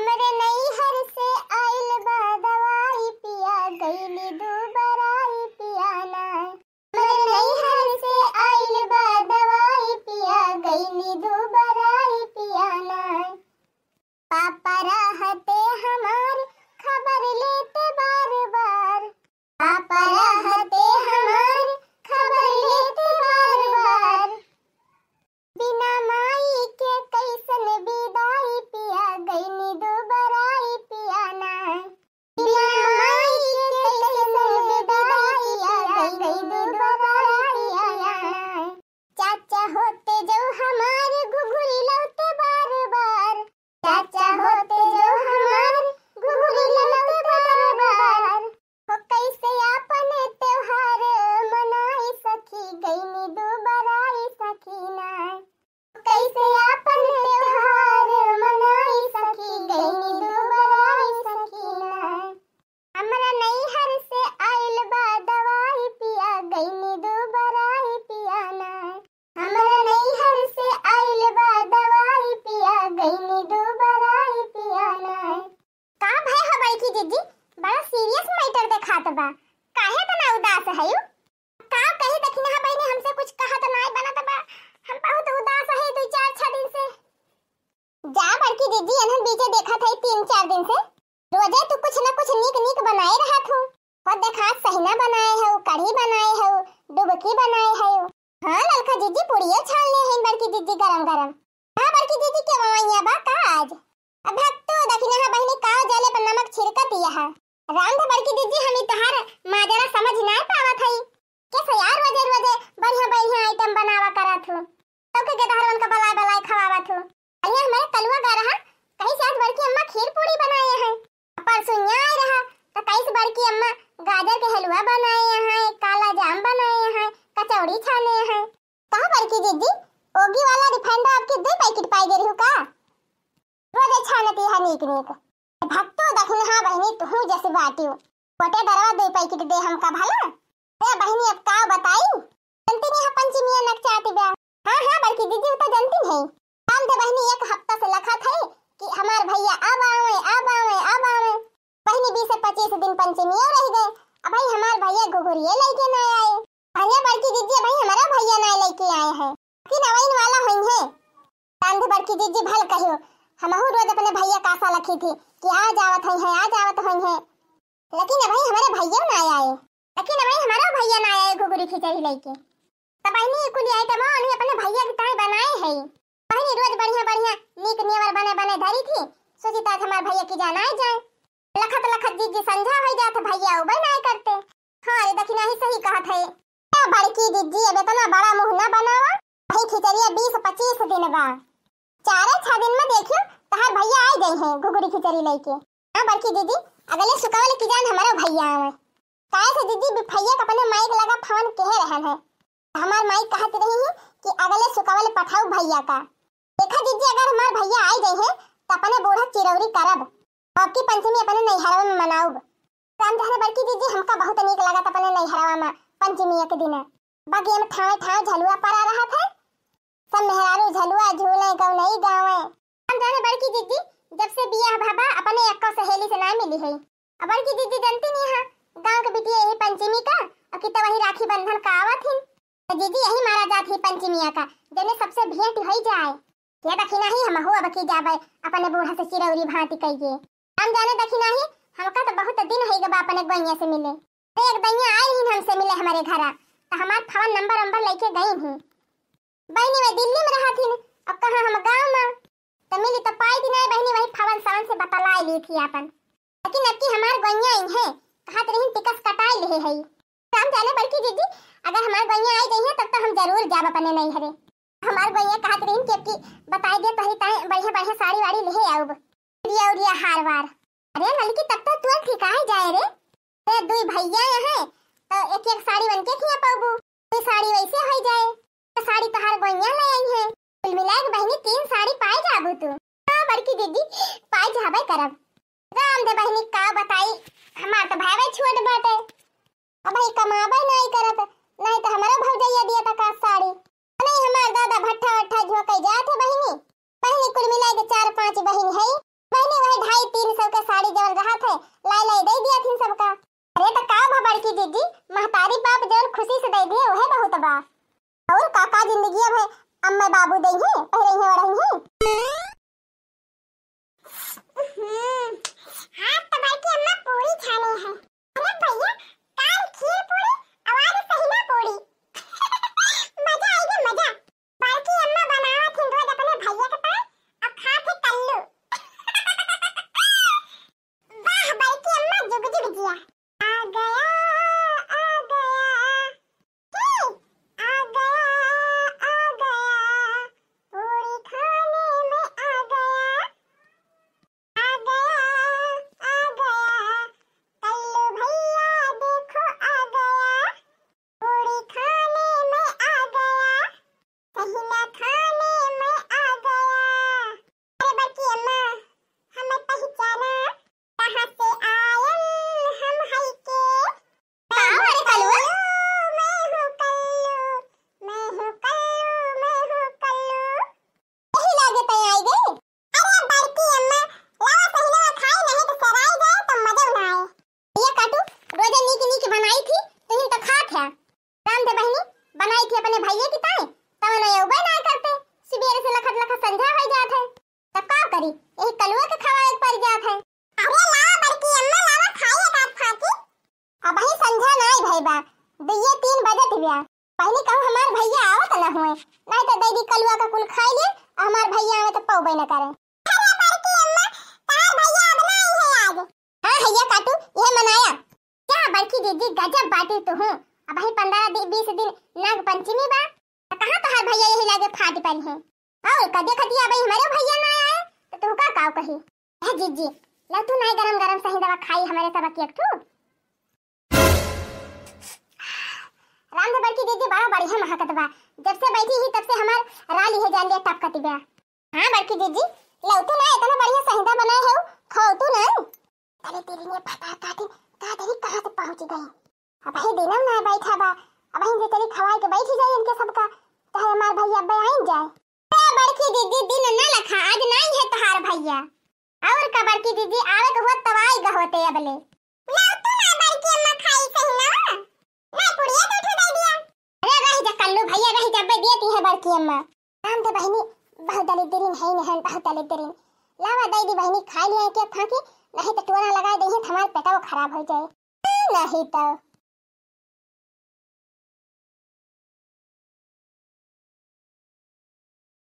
हमरे नैहर से आइल बा दवाई पिया गईली दू बराई पियाना हमरे हर से आइल बा दवाई पिया गईली दू बराई पियाना पापा राहत जी बड़ा सीरियस मैटर देखात बा काहे तना उदास है का कहे देखिन भाई ने हमसे कुछ कहत त तो नहीं बना त बा हम बहुत उदास है दो चार छह दिन से जा बड़की दीदी अनहन बीचे देखा था तीन चार दिन से रोजे तो कुछ ना कुछ नीक नीक बनाए रहत थू और देखा सहीना बनाए हो कढ़ी बनाए हो डुबकी बनाए हो हां ललका जीजी पूड़ी छान ले हैं बड़की दीदी गरम गरम हां बड़की दीदी के मवाइया बा का आज रांधा भर के दीजिए हम तहार माजरा समझ ना पावत हई कैसे यार वजह वजे बढ़िया बढ़िया आइटम बनावा करत हो तब के गधरवन का बलाय बलाय खवावा थू अलिया हमारे तलुआ गा रहा कहीं से आज भर की अम्मा खीर पूरी बनाए हैं परसों यहाँ रहा तो कहीं से भर की अम्मा गाजर के हलवा बनाए हैं काला जाम बनाए हैं कचौड़ी छाने हैं कहाँ भर की दीदी ओगी वाला रिफाइंड आपके दो पैकेट पाई गई हो का रोज अच्छा नती है नीक नीक कहूँ हाँ बहनी तुहू जैसे बाटी कोटे दरवा दे पाई किट दे हमका भला ए बहनी अब का बताई जनती नहीं हाँ पंची मिया नक चाहती बा हाँ हाँ बल्कि दीदी तो जनती नहीं हम तो बहनी एक हफ्ता से लखा थे हमहू रोज अपने भैया का आशा लखी थी कि आज आवत हई है आज आवत हई है लेकिन भाई हमारे भैया ना आए लेकिन भाई हमारा भैया ना आए घुघरी खिचड़ी लेके तब पहिनी कुल आइटम और अपने भैया के ताई बनाए है पहिनी रोज बढ़िया बढ़िया नीक नेवर बने बने धरी थी सोची तात हमारे भैया की जान आए जाए लखत लखत जी जी समझा हो जात तो भैया उबल हाँ, ना करते हां ये देखिना ही सही कहत है क्या बड़की दीदी अब इतना बड़ा मुंह ना बनावा भाई खिचड़िया 20 25 दिन बा चार छह दिन में देख आई है गुगुरी खिचड़ी लेके हां बड़की दीदी अगले सुकावल की जान हमारा भैया आवे काहे से दीदी बिफैया का अपने माइक लगा फोन कह रहे हैं हमार माइक कहत रही है कि अगले सुकावल पठाऊ भैया का देखा दीदी अगर हमार भैया आ गए हैं तो अपने बूढ़ा चिरौरी करब आपकी पंचमी अपने नैहरा में मनाऊब राम जाने बड़की दीदी हमका बहुत नीक लगा अपने नैहरा में पंचमी के दिन बगिया में ठाए ठाए झलुआ पर आ रहा था सब मेहरारू झलुआ झूले गौ नहीं गावे राम जाने बड़की दीदी जब से बिया बाबा अपने अक्का सहेली से ना मिली है अबर की दीदी जनती नहीं है गांव के बिटिया यही पंचमी का और कितना वही राखी बंधन का आवा थी तो दीदी यही मारा जात ही पंचमिया का जने सबसे भेंट हो जाए ये दखिना ही हम हो अब की जाबे अपने बूढ़ा से चिरौरी भांति कहिए हम जाने दखिना ही हमका तो बहुत दिन है गबा अपने गोइया से मिले एक दैया आई ही हमसे मिले हमारे घर तो हमार फोन नंबर नंबर लेके गई हूं बहनी वे दिल्ली में रहत हिन अब कहां हम गांव में ली तो पाई दिनाय बहनी वही फावन सावन से बतलाए ली थी अपन लेकिन अब की हमार गोइया इन है कहत रही टिकट कटाए ले है राम जाने बल्कि दीदी अगर हमार गोइया आई गई है तब तो हम जरूर जाब अपन ने नहीं हरे हमार गोइया कहत रही कि अब की बताए दे पहली तो ताए बढ़िया बढ़िया साड़ी वाड़ी ले आऊब उरिया उरिया हार वार अरे लड़की तब तो तुअर ठिकाए जाए रे ए दुई भैया यहां है तो एक एक साड़ी बनके के खिया पाबू ये साड़ी वैसे हो जाए तो साड़ी तो हर गोइया ले आई है कुल मिलाकर बहनी तीन साड़ी पाए जा हो होतु हां बड़की दीदी पाय जाबे करब राम दे बहिनी का बताई हमार तो भाई भाई छोट बाटे अब भाई कमाबे नहीं करत नहीं तो हमरा भौजैया दिया था का साड़ी नहीं हमार दादा भट्ठा अट्ठा झोकै जात है बहिनी बंझा हो जात है तब का करी ए कलुआ के खावा एक पर जात है अरे ला बड़की अम्मा लावा खाए काट फाकी अब ही समझा ना आई भाई बा दुइये तीन बजत बिया पहले कहो हमार भैया आवत ना होए नहीं तो दैदी कलुआ का कुल खाए ले हमार भैया आवे तो पौबे ना करे अरे बड़की अम्मा हाँ गजब बाटी तो हूं अब ही 15 20 दिन नाग पंचमी बा कहाँ तो हर भैया यही लगे फाट पड़ी है आओ कदे खदिया भाई हमारे भैया ना आए तो तुम का काव कही है जीजी ल तू नहीं गरम गरम सही दवा खाई हमारे सब की तू राम दबर की दीदी बड़ा बढ़िया महकत बा जब से बैठी ही तब से हमार रा लिए जान लिया टप कटी गया हां बड़की दीदी ला तू ना इतना बढ़िया सही दवा बनाए हो खाओ तू ना अरे तेरी ने पता का दिन का तेरी कहां तक पहुंच गई अब हे देना ना बैठा बा अब हम जे तेरी खवाई के बैठ जाए इनके सबका तो हमार भैया बयान जाए बड़की दीदी दिन न लखा आज नहीं है तहार भैया और का बड़की दीदी आवे तो के हुआ तवाई ग होते अबले ना तू ना बड़की अम्मा खाई सही ना ना पुड़िया तो ठो दे दिया अरे रही जा कल्लू भैया रही जा बे देती है बड़की अम्मा काम तो बहनी बहुत दली दरिन है नहीं बहुत दली दरिन लावा दई दी बहनी खा लिया के खा के नहीं तो टोना लगा दई है हमार पेटा वो खराब हो जाए नहीं तो